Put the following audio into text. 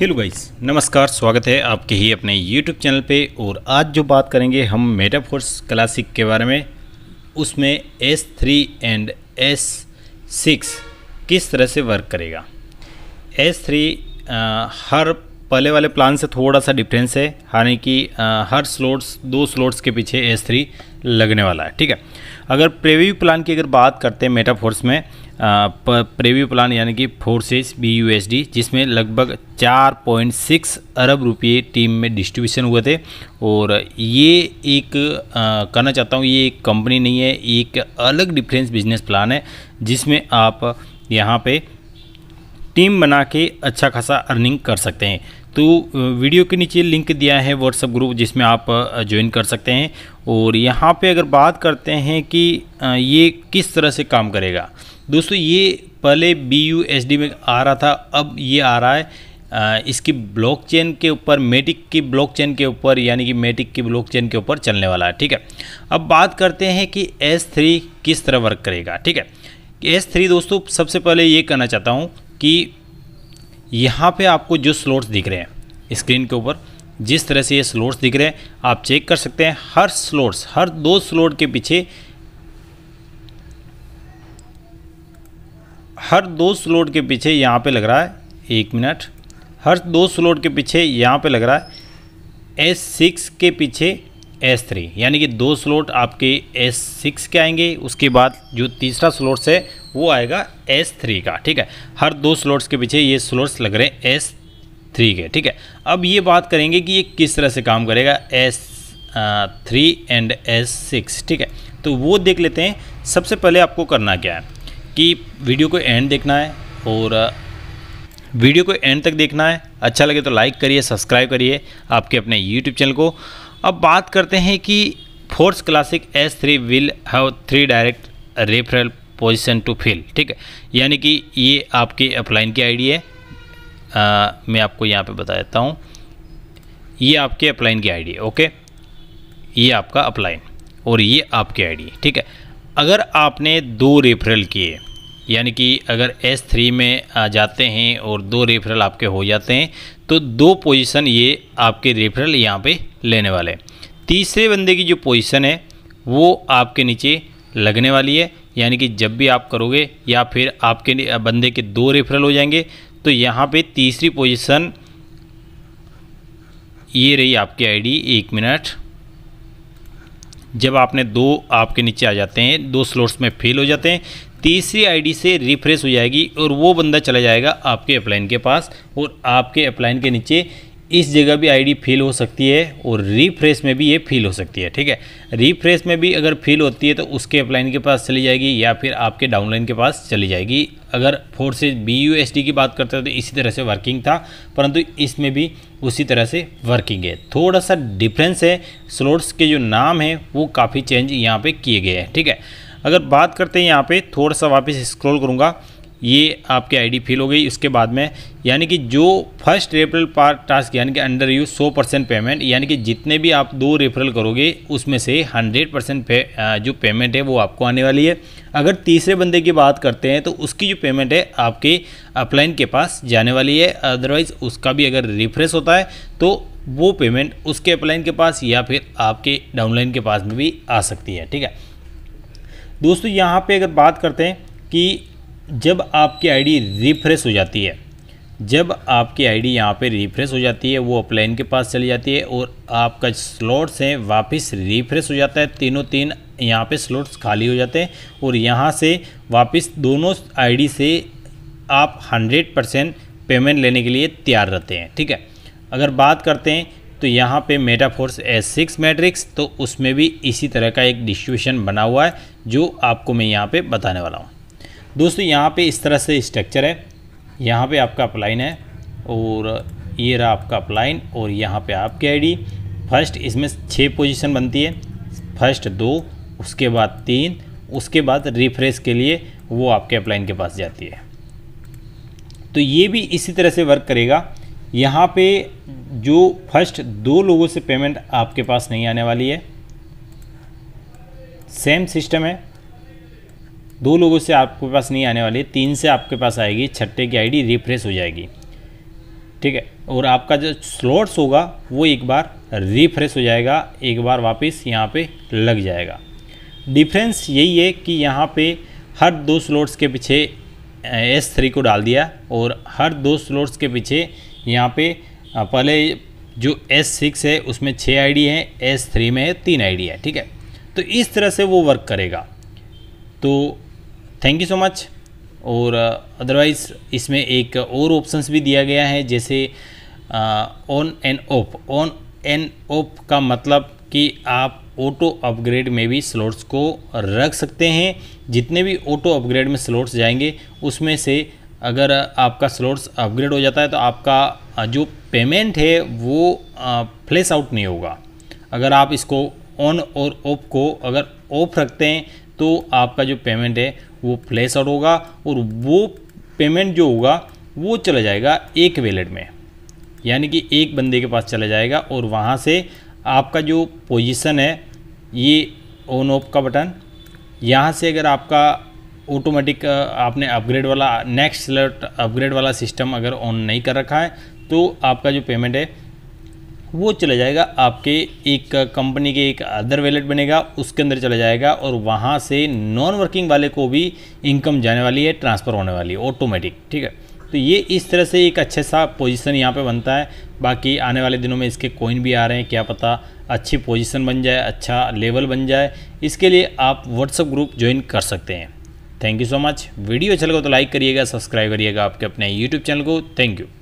hello guys नमस्कार स्वागत है आपके ही अपने यूट्यूब चैनल पे और आज जो बात करेंगे हम मेटाफोर्स क्लासिक के बारे में उसमें S three and S six किस तरह से वर्क करेगा एस थ्री हर पहले वाले प्लान से थोड़ा सा डिफरेंस है हालांकि हर स्लोट्स दो स्लोट्स के पीछे एस थ्री लगने वाला है ठीक है अगर प्रीव्यू प्लान की अगर बात करते हैं मेटाफोर्स में प्रेव्यू प्लान यानी कि forces B U S D जिसमें लगभग 4.6 अरब रुपये टीम में डिस्ट्रीब्यूशन हुए थे और ये एक कहना चाहता हूँ ये एक कंपनी नहीं है एक अलग डिफरेंस बिजनेस प्लान है जिसमें आप यहाँ पे टीम बना के अच्छा खासा अर्निंग कर सकते हैं तो वीडियो के नीचे लिंक दिया है व्हाट्सअप ग्रुप जिसमें आप ज्वाइन कर सकते हैं और यहाँ पे अगर बात करते हैं कि ये किस तरह से काम करेगा दोस्तों ये पहले बी यू एस डी में आ रहा था अब ये आ रहा है इसकी ब्लॉकचेन के ऊपर मेटिक की ब्लॉकचेन के ऊपर यानी कि मेटिक की ब्लॉकचेन के ऊपर चलने वाला है ठीक है अब बात करते हैं कि एस थ्री किस तरह वर्क करेगा ठीक है एस थ्री दोस्तों सबसे पहले ये कहना चाहता हूँ कि यहाँ पे आपको जो स्लोट्स दिख रहे हैं स्क्रीन के ऊपर जिस तरह से ये स्लोट्स दिख रहे हैं आप चेक कर सकते हैं हर स्लोट्स हर दो स्लोट के पीछे हर दो स्लोट के पीछे यहाँ पे लग रहा है एक मिनट हर दो स्लोट के पीछे यहाँ पे लग रहा है एस सिक्स के पीछे एस थ्री यानी कि दो स्लॉट आपके एस सिक्स के आएंगे उसके बाद जो तीसरा स्लॉट्स है वो आएगा एस थ्री का ठीक है हर दो स्लॉट्स के पीछे ये स्लॉट्स लग रहे हैं एस थ्री के ठीक है अब ये बात करेंगे कि ये किस तरह से काम करेगा S three and S six ठीक है तो वो देख लेते हैं सबसे पहले आपको करना क्या है कि वीडियो को एंड देखना है और वीडियो को एंड तक देखना है अच्छा लगे तो लाइक करिए सब्सक्राइब करिए आपके अपने यूट्यूब चैनल को अब बात करते हैं कि force classic S three will have three direct referral position to fill ठीक है यानी कि ये आपके अपलाइन की आईडी है आ, मैं आपको यहाँ पे बता देता हूँ ये आपके अपलाइन की आईडी है ओके ये आपका अपलाइन और ये आपकी आईडी है ठीक है अगर आपने दो रेफरल किए यानी कि अगर एस थ्री में आ जाते हैं और दो रेफरल आपके हो जाते हैं तो दो पोजीशन ये आपके रेफरल यहाँ पे लेने वाले हैं तीसरे बंदे की जो पोजीशन है वो आपके नीचे लगने वाली है यानी कि जब भी आप करोगे या फिर आपके बंदे के दो रेफरल हो जाएंगे तो यहाँ पे तीसरी पोजीशन ये रही आपकी आईडी एक मिनट जब आपने दो आपके नीचे आ जाते हैं दो स्लोट्स में फेल हो जाते हैं तीसरी आईडी से रिफ्रेश हो जाएगी और वो बंदा चला जाएगा आपके अपलाइन के पास और आपके अपलाइन के नीचे इस जगह भी आईडी फिल हो सकती है और रिफ्रेश में भी ये फिल हो सकती है ठीक है रिफ्रेश में भी अगर फिल होती है तो उसके अपलाइन के पास चली जाएगी या फिर आपके डाउनलाइन के पास चली जाएगी अगर फोर से बी यू एस डी की बात करते हैं तो इसी तरह से वर्किंग था परंतु इसमें भी उसी तरह से वर्किंग है थोड़ा सा डिफरेंस है स्लोट्स के जो नाम हैं वो काफ़ी चेंज यहाँ पर किए गए हैं ठीक है अगर बात करते हैं यहाँ पे थोड़ा सा वापस स्क्रॉल करूँगा ये आपकी आईडी फिल हो गई उसके बाद में यानी कि जो फर्स्ट रेफरल पार टास्क यानी कि अंडर यू 100 परसेंट पेमेंट यानी कि जितने भी आप दो रेफरल करोगे उसमें से 100 परसेंट पे, जो पेमेंट है वो आपको आने वाली है अगर तीसरे बंदे की बात करते हैं तो उसकी जो पेमेंट है आपके अपलाइन के पास जाने वाली है अदरवाइज़ उसका भी अगर रिफ्रेश होता है तो वो पेमेंट उसके अपलाइन के पास या फिर आपके डाउनलाइन के पास में भी आ सकती है ठीक है दोस्तों यहाँ पे अगर बात करते हैं कि जब आपकी आईडी रिफ्रेश हो जाती है जब आपकी आईडी यहाँ पर रिफ्रेश हो जाती है वो अपलाइन के पास चली जाती है और आपका स्लॉट्स हैं वापस रिफ्रेश हो जाता है तीनों तीन यहाँ पे स्लॉट्स खाली हो जाते हैं और यहाँ से वापस दोनों आईडी से आप 100 परसेंट पेमेंट लेने के लिए तैयार रहते हैं ठीक है अगर बात करते हैं तो यहाँ पे मेटाफोर्स एस सिक्स मैट्रिक्स तो उसमें भी इसी तरह का एक डिस्ट्रीब्यूशन बना हुआ है जो आपको मैं यहाँ पे बताने वाला हूँ दोस्तों यहाँ पे इस तरह से स्ट्रक्चर है यहाँ पे आपका अपलाइन है और ये रहा आपका अपलाइन और यहाँ पे आपकी आईडी फर्स्ट इसमें छः पोजिशन बनती है फर्स्ट दो उसके बाद तीन उसके बाद रिफ्रेश के लिए वो आपके अपलाइन के पास जाती है तो ये भी इसी तरह से वर्क करेगा यहाँ पे जो फर्स्ट दो लोगों से पेमेंट आपके पास नहीं आने वाली है सेम सिस्टम है दो लोगों से आपके पास नहीं आने वाली तीन से आपके पास आएगी छठे की आईडी रिफ्रेश हो जाएगी ठीक है और आपका जो स्लॉट्स होगा वो एक बार रिफ्रेश हो जाएगा एक बार वापस यहाँ पे लग जाएगा डिफरेंस यही है कि यहाँ पे हर दो स्लॉट्स के पीछे एस थ्री को डाल दिया और हर दो स्लॉट्स के पीछे यहाँ पे पहले जो S6 है उसमें छः आईडी है S3 में तीन आईडी है ठीक है तो इस तरह से वो वर्क करेगा तो थैंक यू सो मच और अदरवाइज़ इसमें एक और ऑप्शंस भी दिया गया है जैसे on and off on and off का मतलब कि आप ऑटो अपग्रेड में भी स्लॉट्स को रख सकते हैं जितने भी ऑटो अपग्रेड में स्लॉट्स जाएंगे उसमें से अगर आपका स्लोट्स अपग्रेड हो जाता है तो आपका जो पेमेंट है वो फ्लेस आउट नहीं होगा अगर आप इसको ऑन और ऑफ को अगर ऑफ रखते हैं तो आपका जो पेमेंट है वो फ्लेस आउट होगा और वो पेमेंट जो होगा वो चला जाएगा एक वैलेट में यानी कि एक बंदे के पास चला जाएगा और वहाँ से आपका जो पोजीशन है ये ऑन ऑफ का बटन यहाँ से अगर आपका ऑटोमेटिक uh, आपने अपग्रेड वाला नेक्स्ट सिलेक्ट अपग्रेड वाला सिस्टम अगर ऑन नहीं कर रखा है तो आपका जो पेमेंट है वो चला जाएगा आपके एक कंपनी uh, के एक अदर वैलेट बनेगा उसके अंदर चला जाएगा और वहाँ से नॉन वर्किंग वाले को भी इनकम जाने वाली है ट्रांसफ़र होने वाली है ऑटोमेटिक ठीक है तो ये इस तरह से एक अच्छे सा पोजीशन यहाँ पे बनता है बाकी आने वाले दिनों में इसके कोइन भी आ रहे हैं क्या पता अच्छी पोजिशन बन जाए अच्छा लेवल बन जाए इसके लिए आप व्हाट्सअप ग्रुप ज्वाइन कर सकते हैं thank you so much video अच्छा लगा तो लाइक करिएगा सब्सक्राइब करिएगा आपके अपने यूट्यूब चैनल को थैंक यू